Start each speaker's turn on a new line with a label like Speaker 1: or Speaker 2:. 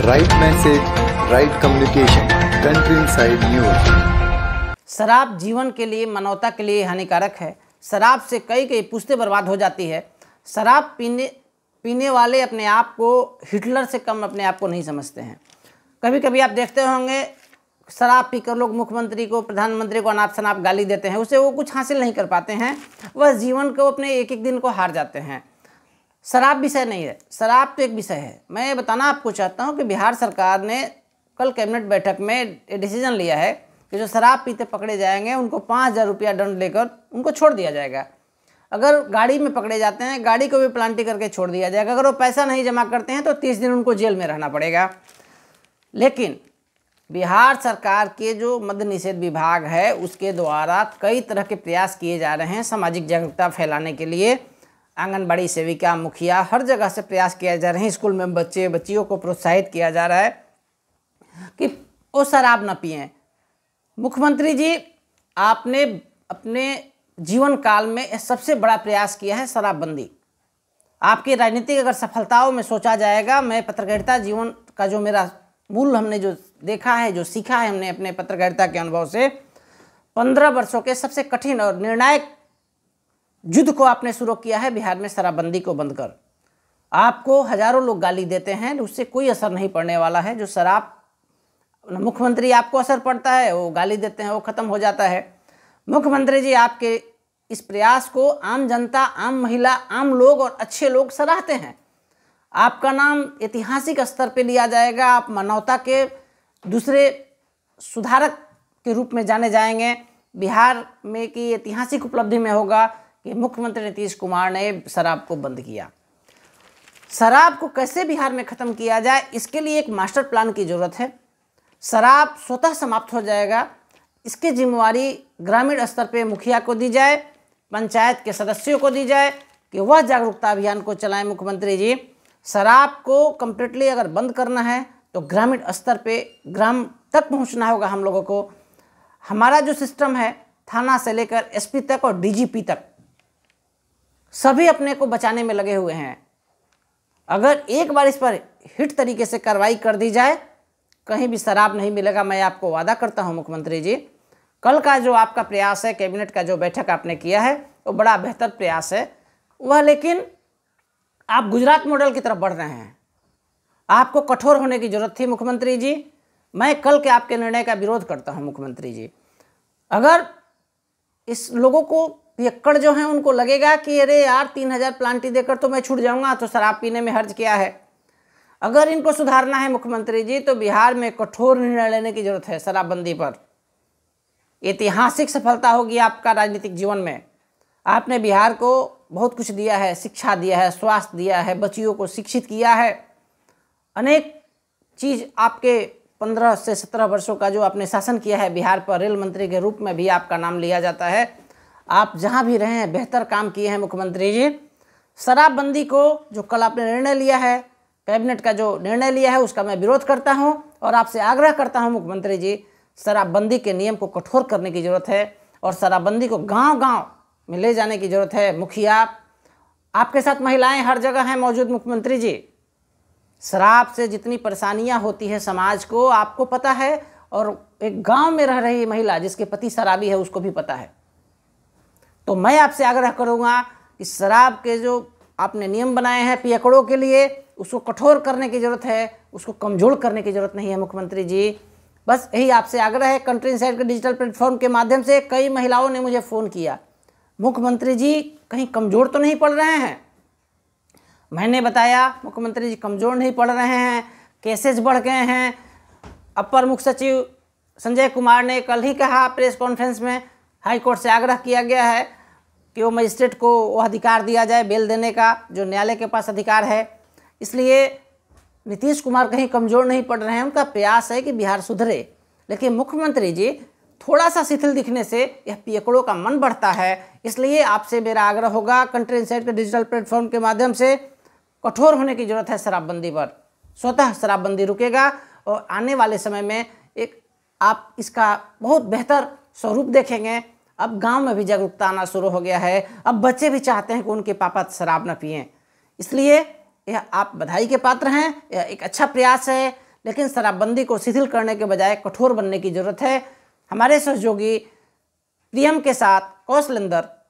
Speaker 1: right message right communication countryside news शराब जीवन के लिए मानवता के लिए हानिकारक है शराब से कई कई पुश्ते बर्बाद हो जाती है शराब पीने पीने वाले अपने आप को हिटलर से कम अपने आप को नहीं समझते हैं कभी कभी आप देखते होंगे शराब पीकर लोग मुख्यमंत्री को प्रधानमंत्री को अनाप शनाप गाली देते हैं उसे वो कुछ हासिल नहीं कर पाते हैं वह जीवन को अपने एक एक दिन को हार जाते हैं शराब विषय नहीं है शराब तो एक विषय है मैं ये बताना आपको चाहता हूँ कि बिहार सरकार ने कल कैबिनेट बैठक में डिसीजन लिया है कि जो शराब पीते पकड़े जाएंगे उनको पाँच हज़ार रुपया दंड लेकर उनको छोड़ दिया जाएगा अगर गाड़ी में पकड़े जाते हैं गाड़ी को भी प्लांटी करके छोड़ दिया जाएगा अगर वो पैसा नहीं जमा करते हैं तो तीस दिन उनको जेल में रहना पड़ेगा लेकिन बिहार सरकार के जो मद्य निषेध विभाग है उसके द्वारा कई तरह के प्रयास किए जा रहे हैं सामाजिक जागरूकता फैलाने के लिए आंगनबाड़ी सेविका मुखिया हर जगह से प्रयास किया जा रहे हैं स्कूल में बच्चे बच्चियों को प्रोत्साहित किया जा रहा है कि वो शराब ना पिए मुख्यमंत्री जी आपने अपने जीवन काल में सबसे बड़ा प्रयास किया है शराबबंदी आपकी राजनीतिक अगर सफलताओं में सोचा जाएगा मैं पत्रकारिता जीवन का जो मेरा मूल हमने जो देखा है जो सीखा है हमने अपने पत्रकारिता के अनुभव से पंद्रह वर्षों के सबसे कठिन और निर्णायक युद्ध को आपने शुरू किया है बिहार में शराबबंदी को बंद कर आपको हजारों लोग गाली देते हैं उससे कोई असर नहीं पड़ने वाला है जो शराब मुख्यमंत्री आपको असर पड़ता है वो गाली देते हैं वो ख़त्म हो जाता है मुख्यमंत्री जी आपके इस प्रयास को आम जनता आम महिला आम लोग और अच्छे लोग सराहते हैं आपका नाम ऐतिहासिक स्तर पर लिया जाएगा आप मानवता के दूसरे सुधारक के रूप में जाने जाएंगे बिहार में की ऐतिहासिक उपलब्धि में होगा कि मुख्यमंत्री नीतीश कुमार ने शराब को बंद किया शराब को कैसे बिहार में ख़त्म किया जाए इसके लिए एक मास्टर प्लान की ज़रूरत है शराब स्वतः समाप्त हो जाएगा इसकी जिम्मेवारी ग्रामीण स्तर पर मुखिया को दी जाए पंचायत के सदस्यों को दी जाए कि वह जागरूकता अभियान को चलाएं मुख्यमंत्री जी शराब को कम्प्लीटली अगर बंद करना है तो ग्रामीण स्तर पे ग्राम तक पहुंचना होगा हम लोगों को हमारा जो सिस्टम है थाना से लेकर एसपी तक और डीजीपी तक सभी अपने को बचाने में लगे हुए हैं अगर एक बार इस पर हिट तरीके से कार्रवाई कर दी जाए कहीं भी शराब नहीं मिलेगा मैं आपको वादा करता हूं मुख्यमंत्री जी कल का जो आपका प्रयास है कैबिनेट का जो बैठक आपने किया है वो बड़ा बेहतर प्रयास है वह लेकिन आप गुजरात मॉडल की तरफ बढ़ रहे हैं आपको कठोर होने की ज़रूरत थी मुख्यमंत्री जी मैं कल के आपके निर्णय का विरोध करता हूं मुख्यमंत्री जी अगर इस लोगों को पियक्कड़ जो हैं उनको लगेगा कि अरे यार तीन हज़ार प्लांटी देकर तो मैं छूट जाऊंगा तो शराब पीने में हर्ज किया है अगर इनको सुधारना है मुख्यमंत्री जी तो बिहार में कठोर निर्णय लेने की जरूरत है शराबबंदी पर ऐतिहासिक सफलता होगी आपका राजनीतिक जीवन में आपने बिहार को बहुत कुछ दिया है शिक्षा दिया है स्वास्थ्य दिया है बच्चियों को शिक्षित किया है अनेक चीज़ आपके पंद्रह से सत्रह वर्षों का जो आपने शासन किया है बिहार पर रेल मंत्री के रूप में भी आपका नाम लिया जाता है आप जहाँ भी रहे हैं बेहतर काम किए हैं मुख्यमंत्री जी शराबबंदी को जो कल आपने निर्णय लिया है कैबिनेट का जो निर्णय लिया है उसका मैं विरोध करता हूँ और आपसे आग्रह करता हूँ मुख्यमंत्री जी शराबबंदी के नियम को कठोर करने की ज़रूरत है और शराबबंदी को गांव-गांव में ले जाने की ज़रूरत है मुखिया आपके साथ महिलाएं हर जगह हैं मौजूद मुख्यमंत्री जी शराब से जितनी परेशानियां होती है समाज को आपको पता है और एक गांव में रह रही महिला जिसके पति शराबी है उसको भी पता है तो मैं आपसे आग्रह करूँगा कि शराब के जो आपने नियम बनाए हैं पियकड़ों के लिए उसको कठोर करने की ज़रूरत है उसको कमज़ोर करने की ज़रूरत नहीं है मुख्यमंत्री जी बस यही आपसे आग्रह है कंट्री इनसाइड के डिजिटल प्लेटफॉर्म के माध्यम से कई महिलाओं ने मुझे फ़ोन किया मुख्यमंत्री जी कहीं कमज़ोर तो नहीं पड़ रहे हैं मैंने बताया मुख्यमंत्री जी कमज़ोर नहीं पड़ रहे हैं केसेस बढ़ गए हैं अपर मुख्य सचिव संजय कुमार ने कल ही कहा प्रेस कॉन्फ्रेंस में हाईकोर्ट से आग्रह किया गया है कि वो मजिस्ट्रेट को वो अधिकार दिया जाए बेल देने का जो न्यायालय के पास अधिकार है इसलिए नीतीश कुमार कहीं कमज़ोर नहीं पड़ रहे हैं उनका प्रयास है कि बिहार सुधरे लेकिन मुख्यमंत्री जी थोड़ा सा शिथिल दिखने से यह पियकड़ों का मन बढ़ता है इसलिए आपसे मेरा आग्रह होगा कंट्री साइड के डिजिटल प्लेटफॉर्म के माध्यम से कठोर होने की जरूरत है शराबबंदी पर स्वतः शराबबंदी रुकेगा और आने वाले समय में एक आप इसका बहुत बेहतर स्वरूप देखेंगे अब गांव में भी जागरूकता आना शुरू हो गया है अब बच्चे भी चाहते हैं कि उनके पापा शराब न पिए इसलिए यह आप बधाई के पात्र हैं यह एक अच्छा प्रयास है लेकिन शराबबंदी को शिथिल करने के बजाय कठोर बनने की ज़रूरत है हमारे सहयोगी प्रियम के साथ कौशलेंदर